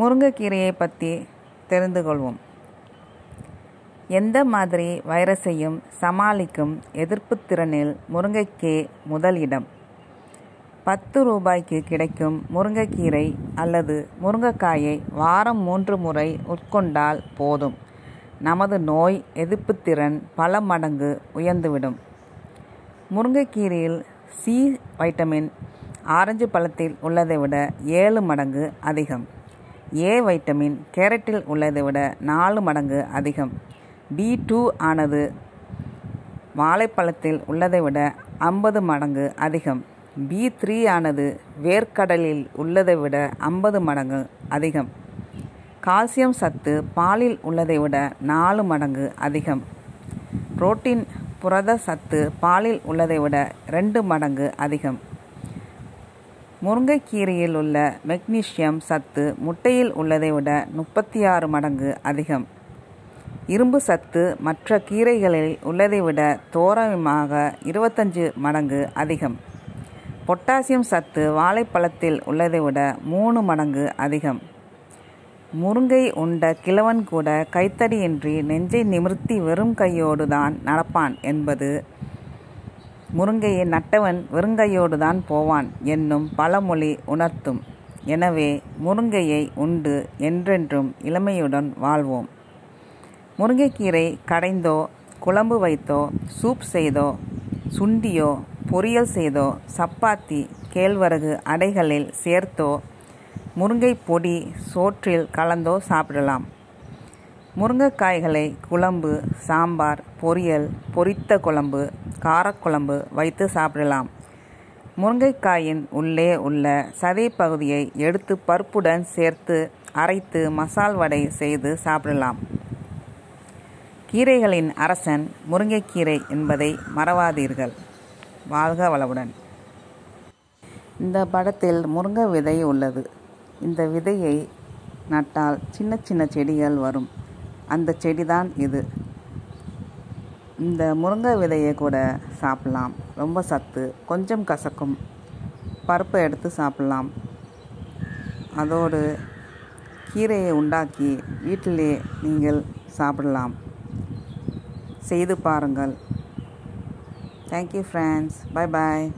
முருங்கைக்கீரையை பற்றி தெரிந்து கொள்வோம் எந்த மாதிரி வைரஸையும் சமாளிக்கும் எதிர்ப்புத்திறனில் முருங்கைக்கே முதல் இடம் பத்து ரூபாய்க்கு கிடைக்கும் முருங்கைக்கீரை அல்லது முருங்கைக்காயை வாரம் மூன்று முறை உட்கொண்டால் போதும் நமது நோய் எதிர்ப்புத்திறன் பல மடங்கு உயர்ந்துவிடும் முருங்கைக்கீரையில் சி வைட்டமின் ஆரஞ்சு பழத்தில் உள்ளதை விட ஏழு மடங்கு அதிகம் ஏ வைட்டமின் கேரட்டில் உள்ளதை விட நாலு மடங்கு அதிகம் பி டூ ஆனது வாழைப்பழத்தில் உள்ளதை விட ஐம்பது மடங்கு அதிகம் பி த்ரீ ஆனது வேர்க்கடலில் உள்ளதை விட ஐம்பது மடங்கு அதிகம் கால்சியம் சத்து பாலில் உள்ளதை விட நாலு மடங்கு அதிகம் புரோட்டீன் புரத சத்து பாலில் உள்ளதை விட ரெண்டு மடங்கு அதிகம் முருங்கைக்கீரையில் உள்ள மெக்னீஷியம் சத்து முட்டையில் உள்ளதை விட முப்பத்தி ஆறு மடங்கு அதிகம் இரும்பு சத்து மற்ற கீரைகளில் உள்ளதை விட தோராயமாக இருபத்தஞ்சு மடங்கு அதிகம் பொட்டாசியம் சத்து வாழைப்பழத்தில் உள்ளதை விட மூணு மடங்கு அதிகம் முருங்கை உண்ட கிழவன் கூட கைத்தடியின்றி நெஞ்சை நிமிர்த்தி வெறும் கையோடு தான் நடப்பான் என்பது முருங்கையை நட்டவன் வெறுங்கையோடு தான் போவான் என்னும் பழமொழி உணர்த்தும் எனவே முருங்கையை உண்டு என்றென்றும் இளமையுடன் வாழ்வோம் முருங்கைக்கீரை கடைந்தோ குழம்பு வைத்தோ சூப் செய்தோ சுண்டியோ பொரியல் செய்தோ சப்பாத்தி கேழ்வரகு அடைகளில் சேர்த்தோ முருங்கை பொடி சோற்றில் கலந்தோ சாப்பிடலாம் முருங்கைக்காய்களை குழம்பு சாம்பார் பொரியல் பொரித்த குழம்பு காரக்குழம்பு வைத்து சாப்பிடலாம் முருங்கைக்காயின் உள்ளே உள்ள சதை பகுதியை எடுத்து பருப்புடன் சேர்த்து அரைத்து மசால் வடை செய்து சாப்பிடலாம் கீரைகளின் அரசன் முருங்கைக்கீரை என்பதை மறவாதீர்கள் வாழ்க வளவுடன் இந்த படத்தில் முருங்கை விதை உள்ளது இந்த விதையை நட்டால் சின்ன சின்ன செடிகள் வரும் அந்த செடி தான் இது இந்த முருங்கை விதையை கூட சாப்பிட்லாம் ரொம்ப சத்து கொஞ்சம் கசக்கும் பருப்பை எடுத்து சாப்பிட்லாம் அதோடு கீரையை உண்டாக்கி வீட்டிலே நீங்கள் சாப்பிடலாம் செய்து பாருங்கள் தேங்க்யூ ஃப்ரெண்ட்ஸ் பாய் பாய்